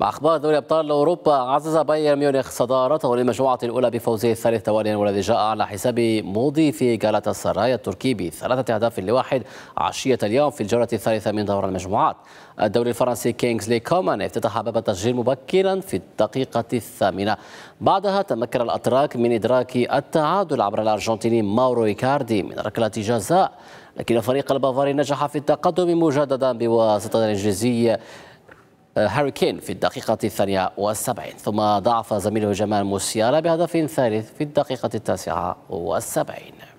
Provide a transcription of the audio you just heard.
مع أخبار دوري أبطال أوروبا عزز بايرن ميونخ صدارته للمجموعة الأولى بفوزه الثالث تواليا والذي جاء على حساب في جالات السرايا التركي بثلاثة أهداف لواحد عشية اليوم في الجولة الثالثة من دور المجموعات الدوري الفرنسي كينغزلي كومان افتتح باب التسجيل مبكرا في الدقيقة الثامنة بعدها تمكن الأتراك من إدراك التعادل عبر الأرجنتيني ماورو إيكاردي من ركلة جزاء لكن الفريق البافاري نجح في التقدم مجددا بواسطة الإنجليزي هاري كين في الدقيقة الثانية والسبعين ثم ضعف زميله جمال موسيالا بهدف ثالث في الدقيقة التاسعة والسبعين